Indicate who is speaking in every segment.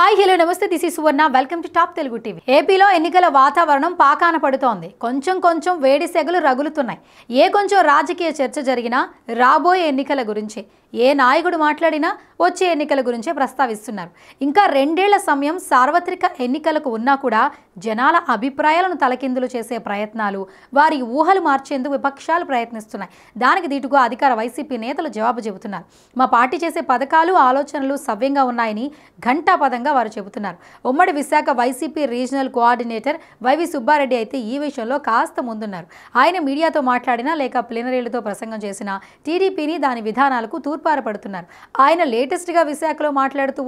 Speaker 1: hi hello నమస్తే this ఈ Suvarna welcome to top Telugu TV ఏపీలో ఎన్నికల వాతావరణం పాకాన పడుతోంది కొంచెం కొంచెం వేడి సెగలు రగులుతున్నాయి ఏ కొంచెం రాజకీయ చర్చ జరిగినా రాబోయే ఎన్నికల గురించి ఏ నాయకుడు మాట్లాడినా వచ్చే ఎన్నికల గురించే ప్రస్తావిస్తున్నారు ఇంకా రెండేళ్ల సమయం సార్వత్రిక ఎన్నికలకు ఉన్నా కూడా జనాల అభిప్రాయాలను తలకిందులు చేసే ప్రయత్నాలు వారి ఊహలు మార్చేందుకు విపక్షాలు ప్రయత్నిస్తున్నాయి దానికి దీటుగా అధికార వైసీపీ నేతలు జవాబు చెబుతున్నారు మా పార్టీ చేసే పథకాలు ఆలోచనలు సవ్యంగా ఉన్నాయని ఘంటాపదంగా వారు చెబుతున్నారు ఉమ్మడి విశాఖ వైసీపీ రీజనల్ కోఆర్డినేటర్ వైవి సుబ్బారెడ్డి అయితే ఈ విషయంలో కాస్త ముందున్నారు ఆయన మీడియాతో మాట్లాడినా లేక ప్లీనరీలతో ప్రసంగం చేసినా టీడీపీని దాని విధానాలకు తూర్పారపడుతున్నారు ఆయన లేటెస్ట్గా విశాఖలో మాట్లాడుతూ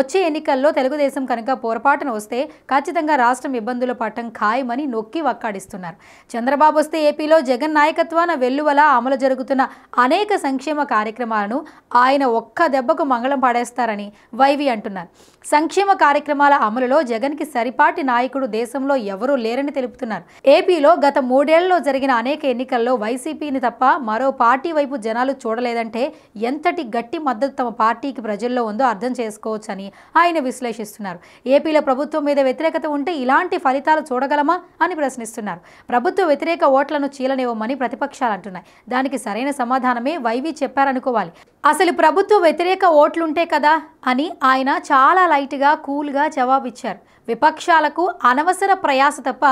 Speaker 1: వచ్చే ఎన్నికల్లో తెలుగుదేశం కనుక పొరపాటున వస్తే ఖచ్చితంగా రాష్ట్రం ఇబ్బందులు పట్టం ఖాయమని నొక్కి వక్కాడిస్తున్నారు చంద్రబాబు వస్తే ఏపీలో జగన్ నాయకత్వాన వెల్లువల అమలు జరుగుతున్న అనేక సంక్షేమ కార్యక్రమాలను ఆయన ఒక్క దెబ్బకు మంగళం పాడేస్తారని వైవి అంటున్నారు సంక్షేమ సంక్షేమ కార్యక్రమాల అమలులో జగన్కి సరిపాటి నాయకుడు దేశంలో ఎవరూ లేరని తెలుపుతున్నారు ఏపీలో గత మూడేళ్లలో జరిగిన అనేక ఎన్నికల్లో వైసీపీని తప్ప మరో పార్టీ వైపు జనాలు చూడలేదంటే ఎంతటి గట్టి మద్దతు తమ పార్టీకి ప్రజల్లో ఉందో అర్థం చేసుకోవచ్చని ఆయన విశ్లేషిస్తున్నారు ఏపీలో ప్రభుత్వం మీద వ్యతిరేకత ఉంటే ఇలాంటి ఫలితాలు చూడగలమా అని ప్రశ్నిస్తున్నారు ప్రభుత్వ వ్యతిరేక ఓట్లను చీలనివ్వమని ప్రతిపక్షాలు అంటున్నాయి దానికి సరైన సమాధానమే వైవి చెప్పారనుకోవాలి అసలు ప్రభుత్వ వ్యతిరేక ఓట్లుంటే కదా అని ఆయన చాలా లైట్గా కూల్గా జవాబిచ్చారు విపక్షాలకు అనవసర ప్రయాస తప్ప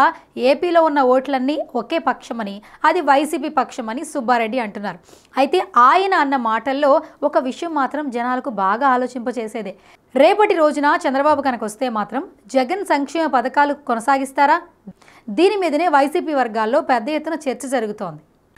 Speaker 1: ఏపీలో ఉన్న ఓట్లన్నీ ఒకే పక్షమని అది వైసీపీ పక్షమని సుబ్బారెడ్డి అంటున్నారు అయితే ఆయన అన్న మాటల్లో ఒక విషయం మాత్రం జనాలకు బాగా ఆలోచింపచేసేదే రేపటి రోజున చంద్రబాబు కనుక వస్తే మాత్రం జగన్ సంక్షేమ పథకాలు కొనసాగిస్తారా దీని మీదనే వైసీపీ వర్గాల్లో పెద్ద ఎత్తున చర్చ జరుగుతోంది